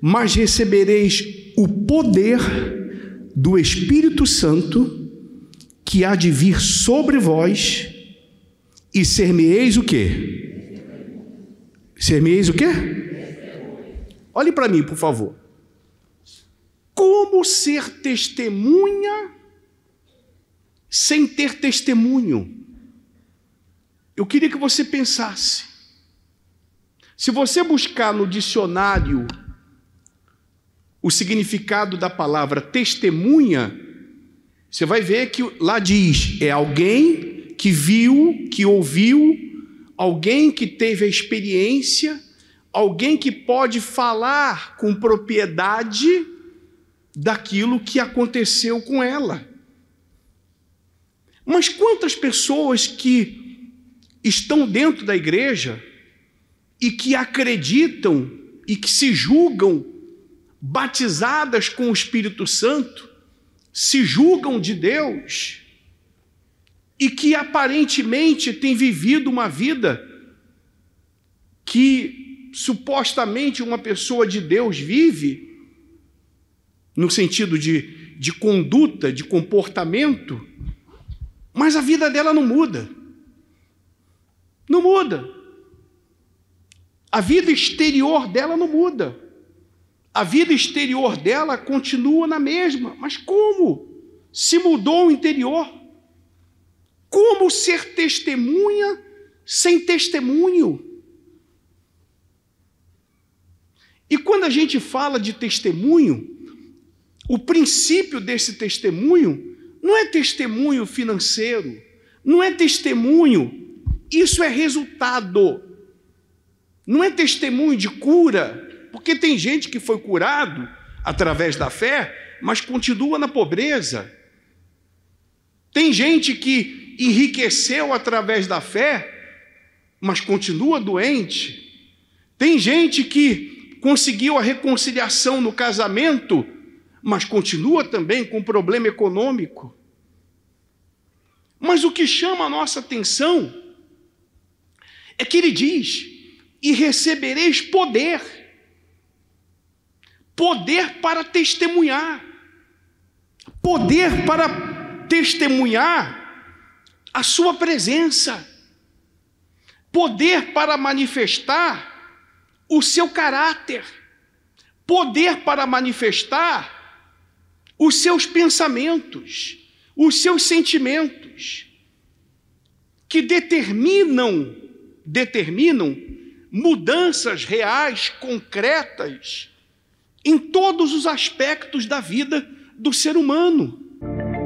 mas recebereis o poder do Espírito Santo que há de vir sobre vós e ser-me-eis o quê? Ser-me-eis o quê? Olhe para mim, por favor. Como ser testemunha sem ter testemunho? Eu queria que você pensasse. Se você buscar no dicionário o significado da palavra testemunha, você vai ver que lá diz: é alguém que viu, que ouviu, alguém que teve a experiência, alguém que pode falar com propriedade daquilo que aconteceu com ela. Mas quantas pessoas que estão dentro da igreja e que acreditam e que se julgam batizadas com o Espírito Santo, se julgam de Deus e que aparentemente têm vivido uma vida que supostamente uma pessoa de Deus vive, no sentido de, de conduta, de comportamento, mas a vida dela não muda. Não muda. A vida exterior dela não muda. A vida exterior dela continua na mesma. Mas como? Se mudou o interior? Como ser testemunha sem testemunho? E quando a gente fala de testemunho, o princípio desse testemunho não é testemunho financeiro, não é testemunho, isso é resultado. Não é testemunho de cura, porque tem gente que foi curado através da fé, mas continua na pobreza. Tem gente que enriqueceu através da fé, mas continua doente. Tem gente que conseguiu a reconciliação no casamento, mas continua também com problema econômico. Mas o que chama a nossa atenção é que ele diz: e recebereis poder poder para testemunhar. Poder para testemunhar a sua presença. Poder para manifestar o seu caráter. Poder para manifestar os seus pensamentos, os seus sentimentos, que determinam, determinam mudanças reais, concretas em todos os aspectos da vida do ser humano.